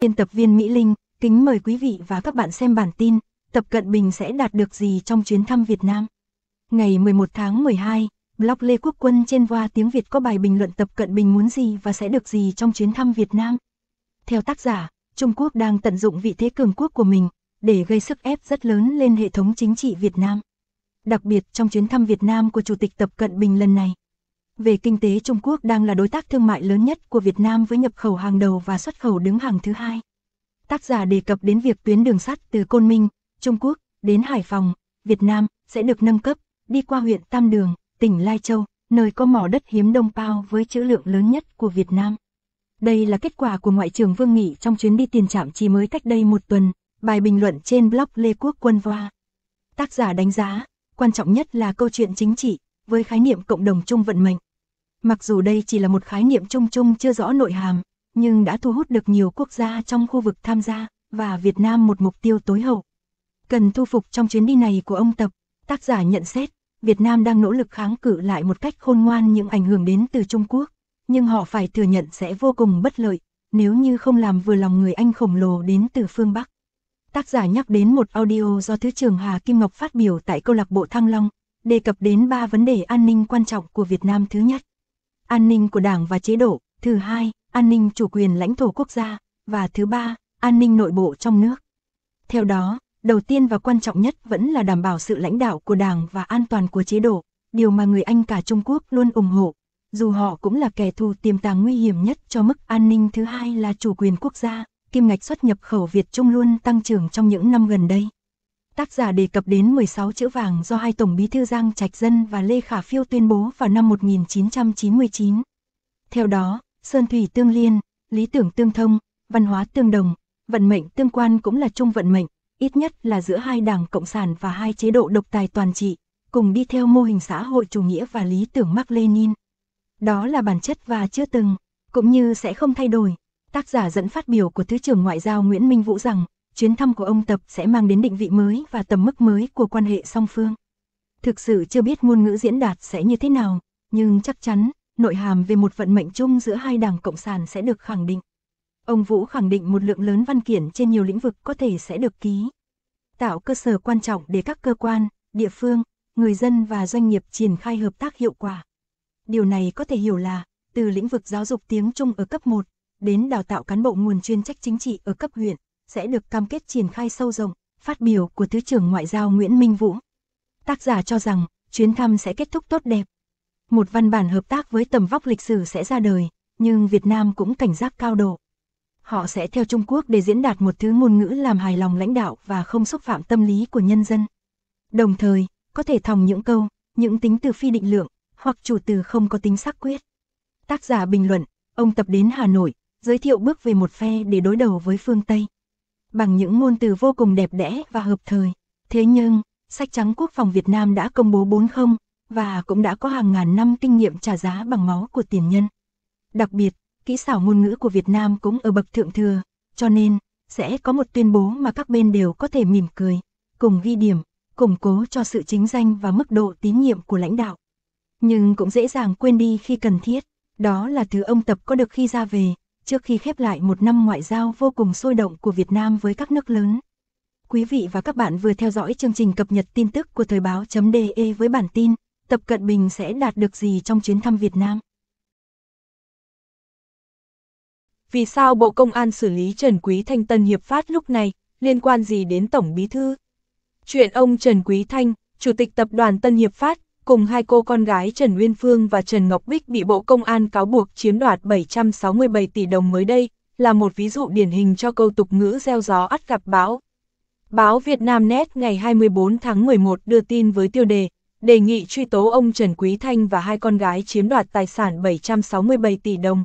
Biên tập viên Mỹ Linh, kính mời quý vị và các bạn xem bản tin Tập Cận Bình sẽ đạt được gì trong chuyến thăm Việt Nam. Ngày 11 tháng 12, blog Lê Quốc Quân trên Voa tiếng Việt có bài bình luận Tập Cận Bình muốn gì và sẽ được gì trong chuyến thăm Việt Nam. Theo tác giả, Trung Quốc đang tận dụng vị thế cường quốc của mình để gây sức ép rất lớn lên hệ thống chính trị Việt Nam. Đặc biệt trong chuyến thăm Việt Nam của Chủ tịch Tập Cận Bình lần này, về kinh tế Trung Quốc đang là đối tác thương mại lớn nhất của Việt Nam với nhập khẩu hàng đầu và xuất khẩu đứng hàng thứ hai. Tác giả đề cập đến việc tuyến đường sắt từ Côn Minh, Trung Quốc, đến Hải Phòng, Việt Nam sẽ được nâng cấp, đi qua huyện Tam Đường, tỉnh Lai Châu, nơi có mỏ đất hiếm Đông Bao với trữ lượng lớn nhất của Việt Nam. Đây là kết quả của Ngoại trưởng Vương Nghị trong chuyến đi tiền trạm chỉ mới cách đây một tuần, bài bình luận trên blog Lê Quốc Quân Voa. Tác giả đánh giá, quan trọng nhất là câu chuyện chính trị, với khái niệm cộng đồng chung vận mệnh, Mặc dù đây chỉ là một khái niệm chung chung chưa rõ nội hàm, nhưng đã thu hút được nhiều quốc gia trong khu vực tham gia, và Việt Nam một mục tiêu tối hậu. Cần thu phục trong chuyến đi này của ông Tập, tác giả nhận xét, Việt Nam đang nỗ lực kháng cự lại một cách khôn ngoan những ảnh hưởng đến từ Trung Quốc, nhưng họ phải thừa nhận sẽ vô cùng bất lợi, nếu như không làm vừa lòng người Anh khổng lồ đến từ phương Bắc. Tác giả nhắc đến một audio do Thứ trưởng Hà Kim Ngọc phát biểu tại câu lạc bộ Thăng Long, đề cập đến ba vấn đề an ninh quan trọng của Việt Nam thứ nhất an ninh của đảng và chế độ, thứ hai, an ninh chủ quyền lãnh thổ quốc gia, và thứ ba, an ninh nội bộ trong nước. Theo đó, đầu tiên và quan trọng nhất vẫn là đảm bảo sự lãnh đạo của đảng và an toàn của chế độ, điều mà người Anh cả Trung Quốc luôn ủng hộ, dù họ cũng là kẻ thù tiềm tàng nguy hiểm nhất cho mức an ninh thứ hai là chủ quyền quốc gia, kim ngạch xuất nhập khẩu Việt Trung luôn tăng trưởng trong những năm gần đây tác giả đề cập đến 16 chữ vàng do hai Tổng bí thư Giang Trạch Dân và Lê Khả Phiêu tuyên bố vào năm 1999. Theo đó, Sơn Thủy tương liên, lý tưởng tương thông, văn hóa tương đồng, vận mệnh tương quan cũng là chung vận mệnh, ít nhất là giữa hai đảng Cộng sản và hai chế độ độc tài toàn trị, cùng đi theo mô hình xã hội chủ nghĩa và lý tưởng Mark Lenin. Đó là bản chất và chưa từng, cũng như sẽ không thay đổi. Tác giả dẫn phát biểu của Thứ trưởng Ngoại giao Nguyễn Minh Vũ rằng, chuyến thăm của ông Tập sẽ mang đến định vị mới và tầm mức mới của quan hệ song phương. Thực sự chưa biết ngôn ngữ diễn đạt sẽ như thế nào, nhưng chắc chắn, nội hàm về một vận mệnh chung giữa hai đảng Cộng sản sẽ được khẳng định. Ông Vũ khẳng định một lượng lớn văn kiện trên nhiều lĩnh vực có thể sẽ được ký. Tạo cơ sở quan trọng để các cơ quan, địa phương, người dân và doanh nghiệp triển khai hợp tác hiệu quả. Điều này có thể hiểu là, từ lĩnh vực giáo dục tiếng Trung ở cấp 1, đến đào tạo cán bộ nguồn chuyên trách chính trị ở cấp huyện sẽ được cam kết triển khai sâu rộng, phát biểu của Thứ trưởng Ngoại giao Nguyễn Minh Vũ. Tác giả cho rằng, chuyến thăm sẽ kết thúc tốt đẹp. Một văn bản hợp tác với tầm vóc lịch sử sẽ ra đời, nhưng Việt Nam cũng cảnh giác cao độ. Họ sẽ theo Trung Quốc để diễn đạt một thứ ngôn ngữ làm hài lòng lãnh đạo và không xúc phạm tâm lý của nhân dân. Đồng thời, có thể thòng những câu, những tính từ phi định lượng, hoặc chủ từ không có tính xác quyết. Tác giả bình luận, ông tập đến Hà Nội, giới thiệu bước về một phe để đối đầu với phương Tây bằng những ngôn từ vô cùng đẹp đẽ và hợp thời. Thế nhưng, sách trắng quốc phòng Việt Nam đã công bố 40 và cũng đã có hàng ngàn năm kinh nghiệm trả giá bằng máu của tiền nhân. Đặc biệt, kỹ xảo ngôn ngữ của Việt Nam cũng ở bậc thượng thừa, cho nên sẽ có một tuyên bố mà các bên đều có thể mỉm cười, cùng ghi điểm, củng cố cho sự chính danh và mức độ tín nhiệm của lãnh đạo. Nhưng cũng dễ dàng quên đi khi cần thiết, đó là thứ ông Tập có được khi ra về, trước khi khép lại một năm ngoại giao vô cùng sôi động của Việt Nam với các nước lớn. Quý vị và các bạn vừa theo dõi chương trình cập nhật tin tức của Thời báo.de với bản tin Tập Cận Bình sẽ đạt được gì trong chuyến thăm Việt Nam? Vì sao Bộ Công an xử lý Trần Quý Thanh Tân Hiệp Phát lúc này liên quan gì đến Tổng Bí Thư? Chuyện ông Trần Quý Thanh, Chủ tịch Tập đoàn Tân Hiệp Phát, cùng hai cô con gái Trần Nguyên Phương và Trần Ngọc Bích bị Bộ Công an cáo buộc chiếm đoạt 767 tỷ đồng mới đây, là một ví dụ điển hình cho câu tục ngữ gieo gió ắt gặp bão. Báo Việt Nam Net ngày 24 tháng 11 đưa tin với tiêu đề, đề nghị truy tố ông Trần Quý Thanh và hai con gái chiếm đoạt tài sản 767 tỷ đồng.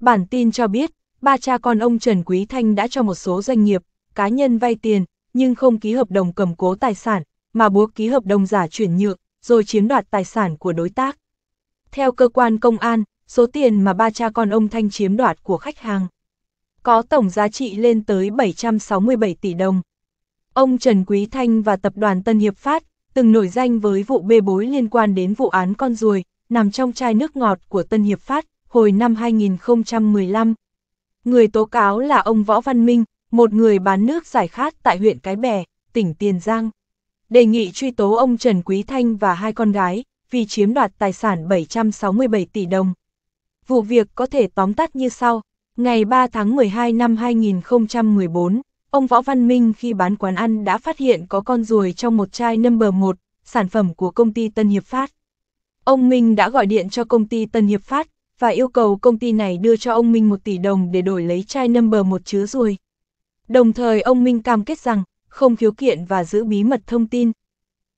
Bản tin cho biết, ba cha con ông Trần Quý Thanh đã cho một số doanh nghiệp, cá nhân vay tiền, nhưng không ký hợp đồng cầm cố tài sản, mà buộc ký hợp đồng giả chuyển nhượng, rồi chiếm đoạt tài sản của đối tác. Theo cơ quan công an, số tiền mà ba cha con ông Thanh chiếm đoạt của khách hàng có tổng giá trị lên tới 767 tỷ đồng. Ông Trần Quý Thanh và tập đoàn Tân Hiệp Phát từng nổi danh với vụ bê bối liên quan đến vụ án con ruồi nằm trong chai nước ngọt của Tân Hiệp Phát hồi năm 2015. Người tố cáo là ông Võ Văn Minh, một người bán nước giải khát tại huyện Cái Bè, tỉnh Tiền Giang đề nghị truy tố ông Trần Quý Thanh và hai con gái, vì chiếm đoạt tài sản 767 tỷ đồng. Vụ việc có thể tóm tắt như sau. Ngày 3 tháng 12 năm 2014, ông Võ Văn Minh khi bán quán ăn đã phát hiện có con ruồi trong một chai number 1, sản phẩm của công ty Tân Hiệp Phát. Ông Minh đã gọi điện cho công ty Tân Hiệp Phát và yêu cầu công ty này đưa cho ông Minh 1 tỷ đồng để đổi lấy chai number 1 chứa ruồi. Đồng thời ông Minh cam kết rằng không khiếu kiện và giữ bí mật thông tin.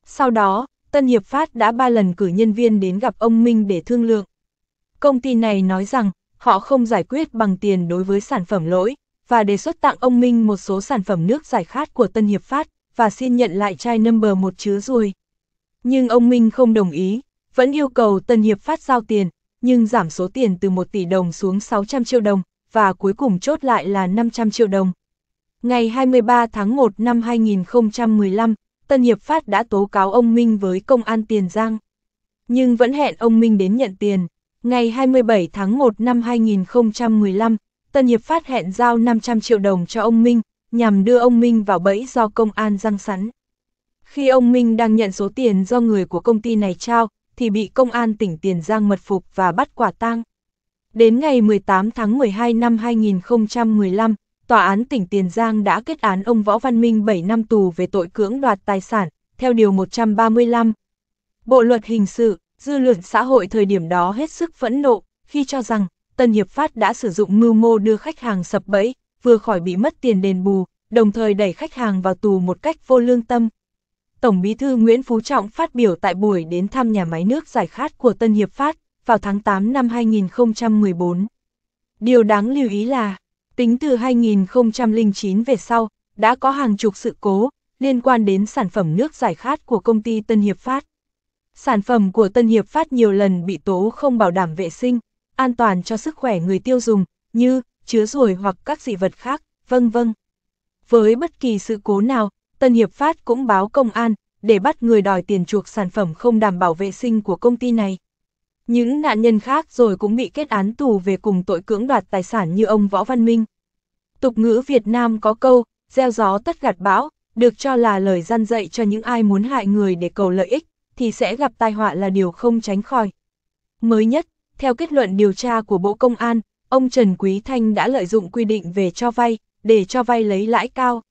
Sau đó, Tân Hiệp Phát đã ba lần cử nhân viên đến gặp ông Minh để thương lượng. Công ty này nói rằng, họ không giải quyết bằng tiền đối với sản phẩm lỗi, và đề xuất tặng ông Minh một số sản phẩm nước giải khát của Tân Hiệp Phát, và xin nhận lại chai number một chứa ruồi. Nhưng ông Minh không đồng ý, vẫn yêu cầu Tân Hiệp Phát giao tiền, nhưng giảm số tiền từ 1 tỷ đồng xuống 600 triệu đồng, và cuối cùng chốt lại là 500 triệu đồng. Ngày 23 tháng 1 năm 2015, Tân Hiệp Phát đã tố cáo ông Minh với công an Tiền Giang, nhưng vẫn hẹn ông Minh đến nhận tiền. Ngày 27 tháng 1 năm 2015, Tân Hiệp Phát hẹn giao 500 triệu đồng cho ông Minh, nhằm đưa ông Minh vào bẫy do công an răng sắn. Khi ông Minh đang nhận số tiền do người của công ty này trao, thì bị công an tỉnh Tiền Giang mật phục và bắt quả tang. Đến ngày 18 tháng 12 năm 2015, Tòa án tỉnh Tiền Giang đã kết án ông Võ Văn Minh 7 năm tù về tội cưỡng đoạt tài sản, theo Điều 135. Bộ luật hình sự, dư luận xã hội thời điểm đó hết sức phẫn nộ, khi cho rằng Tân Hiệp Phát đã sử dụng mưu mô đưa khách hàng sập bẫy, vừa khỏi bị mất tiền đền bù, đồng thời đẩy khách hàng vào tù một cách vô lương tâm. Tổng bí thư Nguyễn Phú Trọng phát biểu tại buổi đến thăm nhà máy nước giải khát của Tân Hiệp Phát vào tháng 8 năm 2014. Điều đáng lưu ý là, Tính từ 2009 về sau, đã có hàng chục sự cố liên quan đến sản phẩm nước giải khát của công ty Tân Hiệp Phát. Sản phẩm của Tân Hiệp Phát nhiều lần bị tố không bảo đảm vệ sinh, an toàn cho sức khỏe người tiêu dùng, như chứa ruồi hoặc các dị vật khác, vân vân. Với bất kỳ sự cố nào, Tân Hiệp Phát cũng báo công an để bắt người đòi tiền chuộc sản phẩm không đảm bảo vệ sinh của công ty này. Những nạn nhân khác rồi cũng bị kết án tù về cùng tội cưỡng đoạt tài sản như ông Võ Văn Minh. Tục ngữ Việt Nam có câu, gieo gió tất gặt bão, được cho là lời gian dạy cho những ai muốn hại người để cầu lợi ích, thì sẽ gặp tai họa là điều không tránh khỏi. Mới nhất, theo kết luận điều tra của Bộ Công an, ông Trần Quý Thanh đã lợi dụng quy định về cho vay, để cho vay lấy lãi cao.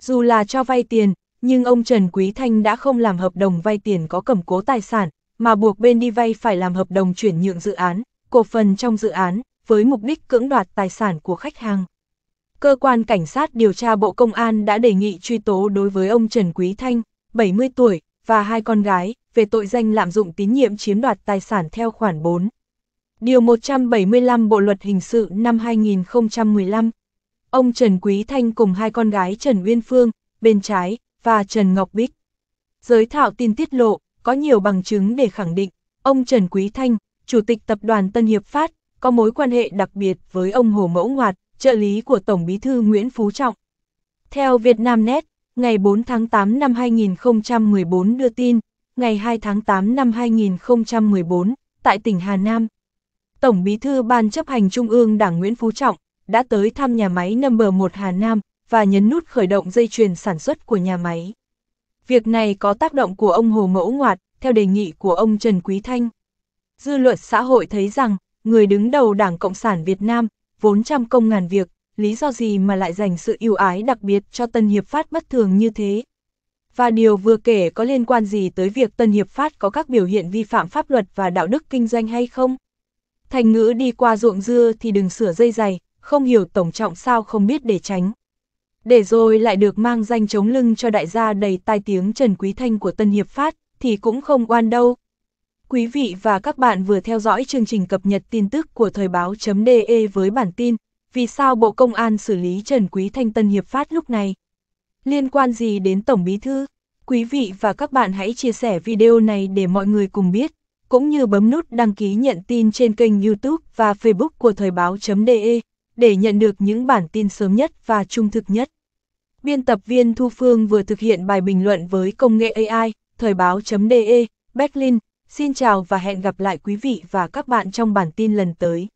Dù là cho vay tiền, nhưng ông Trần Quý Thanh đã không làm hợp đồng vay tiền có cầm cố tài sản, mà buộc bên đi vay phải làm hợp đồng chuyển nhượng dự án, cổ phần trong dự án, với mục đích cưỡng đoạt tài sản của khách hàng cơ quan cảnh sát điều tra Bộ Công an đã đề nghị truy tố đối với ông Trần Quý Thanh, 70 tuổi, và hai con gái, về tội danh lạm dụng tín nhiệm chiếm đoạt tài sản theo khoản 4. Điều 175 Bộ Luật Hình sự năm 2015. Ông Trần Quý Thanh cùng hai con gái Trần Uyên Phương, bên trái, và Trần Ngọc Bích. Giới thạo tin tiết lộ, có nhiều bằng chứng để khẳng định, ông Trần Quý Thanh, Chủ tịch Tập đoàn Tân Hiệp Phát, có mối quan hệ đặc biệt với ông Hồ Mẫu Ngoạt, trợ lý của Tổng bí thư Nguyễn Phú Trọng. Theo Vietnamnet, ngày 4 tháng 8 năm 2014 đưa tin, ngày 2 tháng 8 năm 2014, tại tỉnh Hà Nam, Tổng bí thư Ban chấp hành Trung ương Đảng Nguyễn Phú Trọng đã tới thăm nhà máy No. 1 Hà Nam và nhấn nút khởi động dây chuyền sản xuất của nhà máy. Việc này có tác động của ông Hồ Mẫu Ngoạt, theo đề nghị của ông Trần Quý Thanh. Dư luận xã hội thấy rằng, người đứng đầu Đảng Cộng sản Việt Nam vốn trăm công ngàn việc, lý do gì mà lại dành sự ưu ái đặc biệt cho Tân Hiệp Phát bất thường như thế. Và điều vừa kể có liên quan gì tới việc Tân Hiệp Phát có các biểu hiện vi phạm pháp luật và đạo đức kinh doanh hay không? Thành ngữ đi qua ruộng dưa thì đừng sửa dây dày, không hiểu tổng trọng sao không biết để tránh. Để rồi lại được mang danh chống lưng cho đại gia đầy tai tiếng Trần Quý Thanh của Tân Hiệp Phát, thì cũng không oan đâu, Quý vị và các bạn vừa theo dõi chương trình cập nhật tin tức của Thời báo.de với bản tin Vì sao Bộ Công an xử lý Trần Quý Thanh Tân Hiệp Phát lúc này? Liên quan gì đến Tổng Bí Thư? Quý vị và các bạn hãy chia sẻ video này để mọi người cùng biết, cũng như bấm nút đăng ký nhận tin trên kênh YouTube và Facebook của Thời báo.de để nhận được những bản tin sớm nhất và trung thực nhất. Biên tập viên Thu Phương vừa thực hiện bài bình luận với công nghệ AI, thời báo.de, Berlin, Xin chào và hẹn gặp lại quý vị và các bạn trong bản tin lần tới.